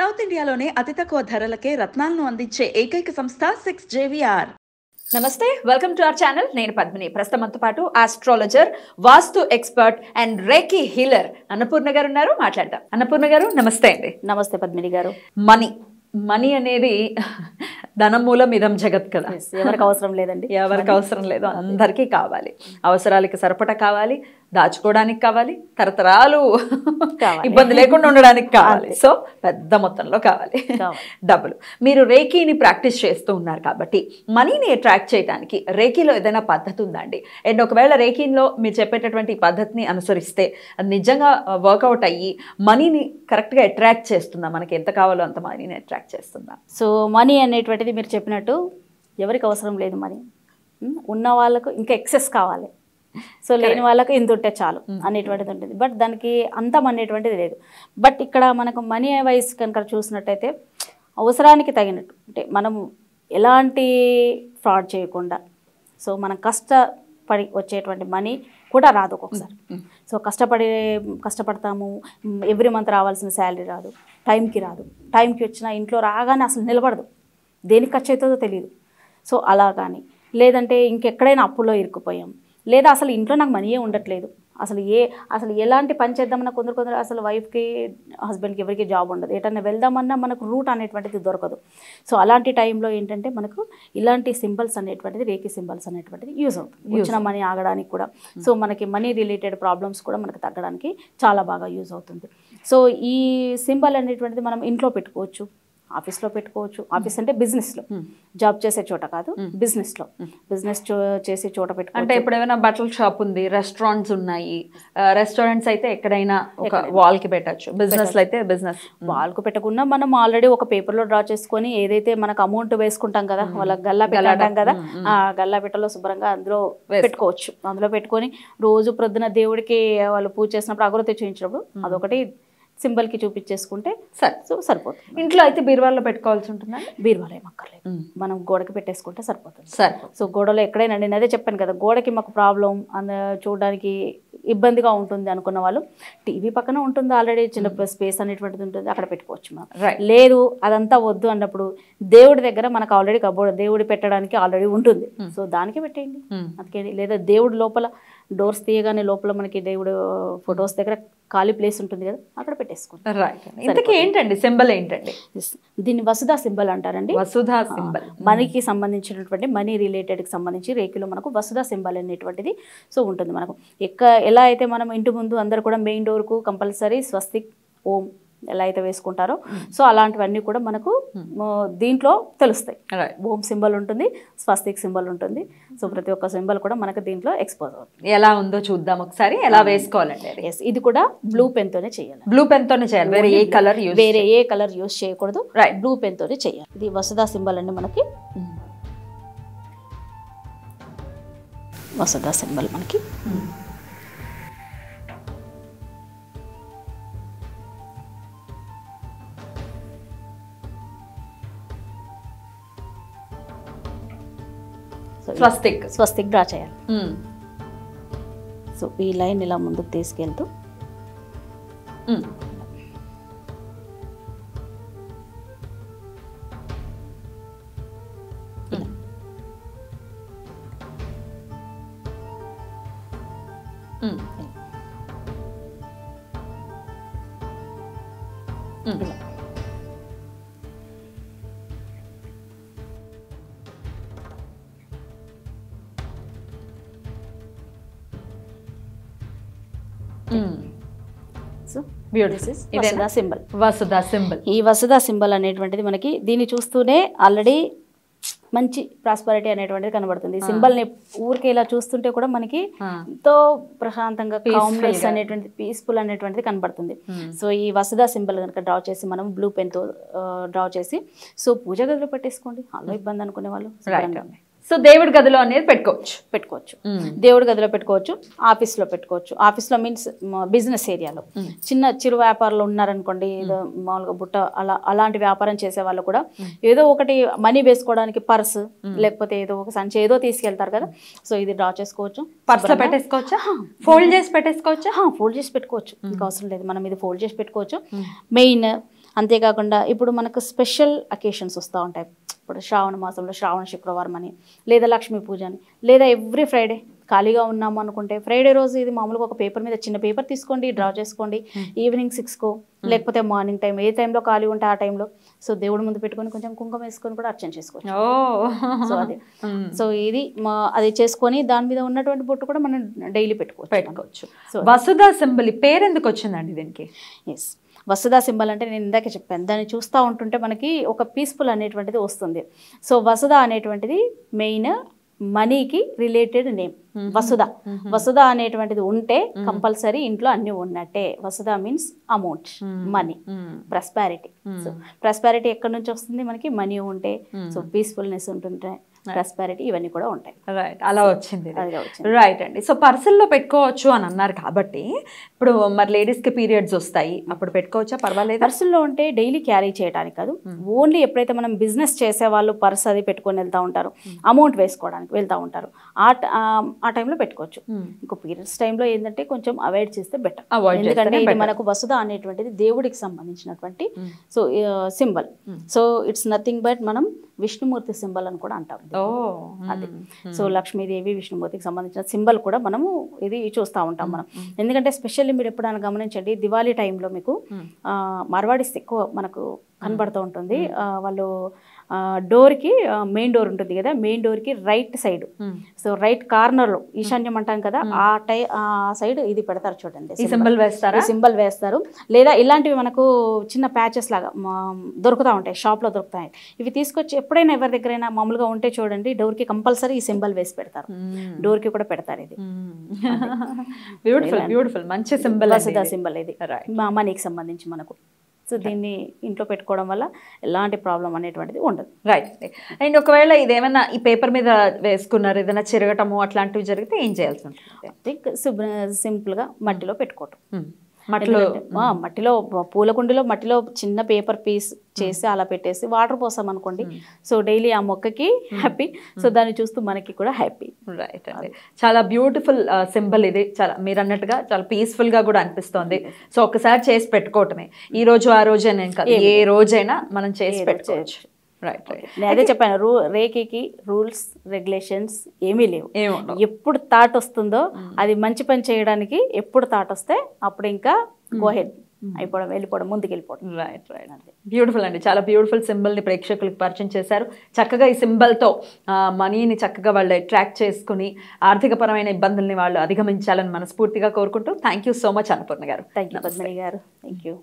South ఇండియాలోనే అతి తక్కువ ధరలకే రత్నాలను అందించే ఏకైక సంస్థ సిక్స్ జేవిఆర్ నమస్తే వెల్కమ్ టు అవర్ ఛానల్ నేను పద్మిని ప్రస్తుతంతో పాటు astrologer vastu expert and reiki healer Annapurna garu ఉన్నారు మాట్లాడతాం అన్నపూర్ణ గారు నమస్తే అండి నమస్తే పద్మిని గారు మనీ మనీ అనేది ధనం మూలం ఇదం జగత్ కదా ఎవరికి అవసరం లేదండి ఎవరికి అవసరం లేదు అందరికీ కావాలి అవసరాలకి సరిపట కావాలి దాచుకోవడానికి కావాలి తరతరాలు ఇబ్బంది లేకుండా ఉండడానికి కావాలి సో పెద్ద మొత్తంలో కావాలి డబ్బులు మీరు రేకీని ప్రాక్టీస్ చేస్తూ ఉన్నారు కాబట్టి మనీని అట్రాక్ట్ చేయడానికి రేకీలో ఏదైనా పద్ధతి ఉందండి అండ్ ఒకవేళ రేకీలో మీరు చెప్పేటటువంటి పద్ధతిని అనుసరిస్తే నిజంగా వర్కౌట్ అయ్యి మనీని కరెక్ట్గా అట్రాక్ట్ చేస్తుందా మనకి ఎంత కావాలో అంత మనీని అట్రాక్ట్ చేస్తుందా సో మనీ అనేటువంటిది మీరు చెప్పినట్టు ఎవరికి అవసరం లేదు మనీ ఉన్న వాళ్ళకు ఇంకా ఎక్సెస్ కావాలి సో లేని వాళ్ళకి ఇంత ఉంటే చాలు అనేటువంటిది ఉంటుంది బట్ దానికి అంతం అనేటువంటిది లేదు బట్ ఇక్కడ మనకు మనీ వైజ్ కనుక చూసినట్టయితే అవసరానికి తగినట్టు అంటే మనం ఎలాంటి ఫ్రాడ్ చేయకుండా సో మనం కష్టపడి వచ్చేటువంటి మనీ కూడా రాదు ఒక్కొక్కసారి సో కష్టపడి కష్టపడతాము ఎవ్రీ మంత్ రావాల్సిన శాలరీ రాదు టైంకి రాదు టైంకి వచ్చిన ఇంట్లో రాగానే అసలు నిలబడదు దేనికి ఖర్చు అవుతుందో తెలియదు సో అలా కానీ లేదంటే ఇంకెక్కడైనా అప్పులో ఇరుక్కుపోయాం లేదా అసలు ఇంట్లో నాకు మనీయే ఉండట్లేదు అసలు ఏ అసలు ఎలాంటి పని చేద్దామన్నా కొందరు కొందరు అసలు వైఫ్కి హస్బెండ్కి ఎవరికి జాబ్ ఉండదు ఎటన్నా వెళ్దామన్నా మనకు రూట్ అనేటువంటిది దొరకదు సో అలాంటి టైంలో ఏంటంటే మనకు ఇలాంటి సింబల్స్ అనేటువంటిది రేకి సింబల్స్ అనేటువంటిది యూజ్ అవుతుంది వచ్చిన మనీ ఆగడానికి కూడా hmm. సో మనకి మనీ రిలేటెడ్ ప్రాబ్లమ్స్ కూడా మనకు తగ్గడానికి చాలా బాగా యూజ్ అవుతుంది సో ఈ సింబల్ అనేటువంటిది మనం ఇంట్లో పెట్టుకోవచ్చు ఆఫీస్లో పెట్టుకోవచ్చు ఆఫీస్ అంటే బిజినెస్లో జాబ్ చేసే చోట కాదు బిజినెస్లో బిజినెస్ చేసే చోట పెట్టుకో అంటే ఇప్పుడు ఏమైనా బట్టల షాప్ ఉంది రెస్టారెంట్స్ ఉన్నాయి రెస్టారెంట్స్ అయితే ఎక్కడైనా ఒక వాల్కి పెట్టచ్చు బిజినెస్ అయితే బిజినెస్ వాల్కు పెట్టకుండా మనం ఆల్రెడీ ఒక పేపర్లో డ్రా చేసుకొని ఏదైతే మనకు అమౌంట్ వేసుకుంటాం కదా వాళ్ళ గల్లా పెట్టాం కదా ఆ గల్లా పెట్టలో శుభ్రంగా అందులో పెట్టుకోవచ్చు అందులో పెట్టుకొని రోజు ప్రొద్దున దేవుడికి వాళ్ళు పూజ చేసినప్పుడు అగ్రత చేయించినప్పుడు అదొకటి సింబల్ కి చూపించేసుకుంటే సరే సో సరిపోతుంది ఇంట్లో అయితే బీరువాలో పెట్టుకోవాల్సి ఉంటుంది బీరువాలో ఏమక్కర్లేదు మనం గోడకి పెట్టేసుకుంటే సరిపోతుంది సరే సో గోడలో ఎక్కడైనా నేను అదే చెప్పాను కదా గోడకి మాకు ప్రాబ్లం అంద చూడడానికి ఇబ్బందిగా ఉంటుంది అనుకున్న వాళ్ళు టీవీ పక్కన ఉంటుంది ఆల్రెడీ చిన్న స్పేస్ అనేటువంటిది ఉంటుంది అక్కడ పెట్టుకోవచ్చు మనం లేదు అదంతా వద్దు అన్నప్పుడు దేవుడి దగ్గర మనకు ఆల్రెడీ కబోర్డు దేవుడి పెట్టడానికి ఆల్రెడీ ఉంటుంది సో దానికి పెట్టేయండి అందుకే లేదా దేవుడి లోపల డోర్స్ తీయగానే లోపల మనకి దేవుడు ఫొటోస్ దగ్గర ఖాళీ ప్లేస్ ఉంటుంది కదా అక్కడ పెట్టేసుకుంటుంది ఏంటండి సింబల్ ఏంటండి దీన్ని వసుధా సింబల్ అంటారండి వసుధా సింబల్ మనీకి సంబంధించినటువంటి మనీ కి సంబంధించి రేకులు మనకు వసుధా సింబల్ అనేటువంటిది సో ఉంటుంది మనకు ఎక్క ఎలా అయితే మనం ఇంటి ముందు అందరు కూడా మెయిన్ డోర్కు కంపల్సరీ స్వస్తిక్ ఓం ఎలా అయితే వేసుకుంటారో hmm. సో అలాంటివన్నీ కూడా మనకు hmm. దీంట్లో తెలుస్తాయి ఓం సింబల్ ఉంటుంది స్వస్తిక్ సింబల్ ఉంటుంది సో hmm. ప్రతి ఒక్క సింబల్ కూడా మనకు దీంట్లో ఎక్స్పోజ్ అవుతుంది ఎలా ఉందో చూద్దాం ఒకసారి ఎలా వేసుకోవాలంటే ఎస్ ఇది కూడా బ్లూ పెన్ తోనే చేయాలి బ్లూ పెన్ తోనే చేయాలి వేరే ఏ కలర్ వేరే ఏ కలర్ యూస్ చేయకూడదు బ్లూ పెన్ తోనే చేయాలి ఇది వసదా సింబల్ అండి మనకి వసదా సింబల్ మనకి స్వస్తిక్ స్వస్తిక్ డ్రా చేయాలి సో hmm. ఈ లైన్ ఇలా ముందుకు తీసుకెళ్తూ ఇలా hmm. hmm. సింబల్ సింబల్ ఈ వసుదా సింబల్ అనేటువంటిది మనకి దీన్ని చూస్తూనే ఆల్రెడీ మంచి ప్రాస్పరిటీ అనేటువంటిది కనబడుతుంది సింబల్ ని ఊరికే ఇలా చూస్తుంటే కూడా మనకి ఎంతో ప్రశాంతంగా కాంప్లెక్స్ అనేటువంటి పీస్ఫుల్ అనేటువంటిది కనబడుతుంది సో ఈ వసుదా సింబల్ కనుక డ్రా చేసి మనం బ్లూ పెన్ తో డ్రా చేసి సో పూజ గదిలో పెట్టేసుకోండి అలా ఇబ్బంది అనుకునే వాళ్ళు సో దేవుడి గదిలో అనేది పెట్టుకోవచ్చు పెట్టుకోవచ్చు దేవుడి గదిలో పెట్టుకోవచ్చు ఆఫీస్లో పెట్టుకోవచ్చు ఆఫీస్లో మీన్స్ బిజినెస్ ఏరియాలో చిన్న చిరు వ్యాపారాలు ఉన్నారనుకోండి ఏదో మామూలుగా బుట్ట అలా అలాంటి వ్యాపారం చేసే వాళ్ళు కూడా ఏదో ఒకటి మనీ వేసుకోవడానికి పర్స్ లేకపోతే ఏదో ఒక సంచి ఏదో తీసుకెళ్తారు కదా సో ఇది డ్రా చేసుకోవచ్చు పర్స్లో పెట్టేసుకోవచ్చు ఫోల్డ్ చేసి పెట్టేసుకోవచ్చు ఫోల్డ్ చేసి పెట్టుకోవచ్చు ఇంకా అవసరం లేదు మనం ఇది ఫోల్డ్ చేసి పెట్టుకోవచ్చు మెయిన్ అంతేకాకుండా ఇప్పుడు మనకు స్పెషల్ అకేషన్స్ వస్తూ ఉంటాయి ఇప్పుడు శ్రావణ మాసంలో శ్రావణ శుక్రవారం అని లేదా లక్ష్మీ పూజ అని లేదా ఎవ్రీ ఫ్రైడే ఖాళీగా ఉన్నాము అనుకుంటే ఫ్రైడే రోజు ఇది మామూలుగా ఒక పేపర్ మీద చిన్న పేపర్ తీసుకోండి డ్రా చేసుకోండి hmm. ఈవినింగ్ సిక్స్కో hmm. లేకపోతే మార్నింగ్ టైం ఏ టైంలో ఖాళీ ఉంటే ఆ టైంలో సో దేవుడు ముందు పెట్టుకొని కొంచెం కుంకుమ వేసుకొని కూడా అర్చన చేసుకోవచ్చు సో అది hmm. సో ఇది అది చేసుకొని దాని మీద ఉన్నటువంటి బొట్టు కూడా మనం డైలీ పెట్టుకోవచ్చు పెట్టుకోవచ్చు వసుధ అసెంబ్లీ పేరు ఎందుకు వచ్చిందండి దీనికి ఎస్ వసుధ సింబల్ అంటే నేను ఇందాక చెప్పాను దాన్ని చూస్తూ ఉంటుంటే మనకి ఒక పీస్ఫుల్ అనేటువంటిది వస్తుంది సో వసుధ అనేటువంటిది మెయిన్ మనీకి రిలేటెడ్ నేమ్ వసుధ వసుద అనేటువంటిది ఉంటే కంపల్సరీ ఇంట్లో అన్ని ఉన్నట్టే Vasudha means amount money prosperity so prosperity ఎక్కడి నుంచి వస్తుంది మనకి మనీ ఉంటే సో పీస్ఫుల్నెస్ ఉంటుంటే ప్రాస్పారిటీ ఇవన్నీ కూడా ఉంటాయి రైట్ అలా వచ్చింది రైట్ అండి సో పర్సల్లో పెట్టుకోవచ్చు అని అన్నారు కాబట్టి ఇప్పుడు మరి లేడీస్కి పీరియడ్స్ వస్తాయి అప్పుడు పెట్టుకోవచ్చా పర్వాలేదు పర్సుల్లో ఉంటే డైలీ క్యారీ చేయడానికి కాదు ఓన్లీ hmm. ఎప్పుడైతే మనం బిజినెస్ చేసే వాళ్ళు పర్స్ అది పెట్టుకొని వెళ్తూ ఉంటారు అమౌంట్ hmm. వేసుకోవడానికి వెళ్తూ ఉంటారు ఆ ఆ టైంలో పెట్టుకోవచ్చు hmm. ఇంకో పీరియడ్స్ టైంలో ఏంటంటే కొంచెం అవాయిడ్ చేస్తే బెటర్ ఎందుకంటే ఇది మనకు వసుధ అనేటువంటిది దేవుడికి సంబంధించినటువంటి so symbol so it's nothing but మనం విష్ణుమూర్తి సింబల్ అని కూడా అంటాం అది సో లక్ష్మీదేవి విష్ణుమూర్తికి సంబంధించిన సింబల్ కూడా మనము ఇది చూస్తూ ఉంటాం మనం ఎందుకంటే స్పెషల్లీ మీరు ఎప్పుడైనా గమనించండి దివాళీ టైంలో మీకు మార్వాడిస్ ఎక్కువ మనకు కనబడుతూ ఉంటుంది వాళ్ళు డోర్కి మెయిన్ డోర్ ఉంటుంది కదా మెయిన్ డోర్కి రైట్ సైడ్ సో రైట్ కార్నర్లో ఈశాన్యం అంటాం కదా ఆ టై ఆ సైడ్ ఇది పెడతారు చూడండి సింబల్ వేస్తారు సింబల్ వేస్తారు లేదా ఇలాంటివి మనకు చిన్న ప్యాచెస్ లాగా దొరుకుతూ ఉంటాయి షాప్లో దొరుకుతాయి ఇవి తీసుకొచ్చి ఎప్పుడైనా ఎవరి దగ్గరైనా మామూలుగా ఉంటే చూడండి డోర్కి కంపల్సరీ ఈ సింబల్ వేసి పెడతారు డోర్కి కూడా పెడతారు ఇది బ్యూటిఫుల్ బ్యూటిఫుల్ మంచి సింబల్ సింబల్ ఇది మనీకి సంబంధించి మనకు సో దీన్ని ఇంట్లో పెట్టుకోవడం వల్ల ఎలాంటి ప్రాబ్లం అనేటువంటిది ఉండదు రైట్ అండ్ ఒకవేళ ఇదేమైనా ఈ పేపర్ మీద వేసుకున్నారు ఏదైనా చెరగటము అట్లాంటివి జరిగితే ఏం చేయాల్సి ఉంటుంది థింక్ సింపుల్గా మట్టిలో పెట్టుకోవటం hmm. మట్టిలో మట్టిలో పూల కుండీలో మట్టిలో చిన్న పేపర్ పీస్ చేసి అలా పెట్టేసి వాటర్ పోసాం అనుకోండి సో డైలీ ఆ మొక్కకి హ్యాపీ సో దాన్ని చూస్తూ మనకి కూడా హ్యాపీ రైట్ అండి చాలా బ్యూటిఫుల్ సింబల్ ఇది చాలా మీరు అన్నట్టుగా చాలా గా కూడా అనిపిస్తుంది సో ఒకసారి చేసి పెట్టుకోవటమే ఈ రోజు ఆ రోజే నేను ఏ రోజైనా మనం చేసి పెట్టుకోవచ్చు రైట్ రైట్ నేను అదే చెప్పాను రూ రేఖకి రూల్స్ రెగ్యులేషన్స్ ఏమీ లేవు ఎప్పుడు థాట్ వస్తుందో అది మంచి పని చేయడానికి ఎప్పుడు థాట్ వస్తే అప్పుడు ఇంకా గోహెడ్ అయిపోవడం వెళ్ళిపోవడం ముందుకు వెళ్ళిపోవడం రైట్ రైట్ అంతే బ్యూటిఫుల్ అండి చాలా బ్యూటిఫుల్ సింబల్ని ప్రేక్షకులకు పరిచయం చేశారు చక్కగా ఈ సింబల్తో మనీని చక్కగా వాళ్ళు అట్రాక్ట్ చేసుకుని ఆర్థికపరమైన ఇబ్బందుల్ని వాళ్ళు అధిగమించాలని మనస్ఫూర్తిగా కోరుకుంటూ thank so much Annapurna garu thank you garu thank you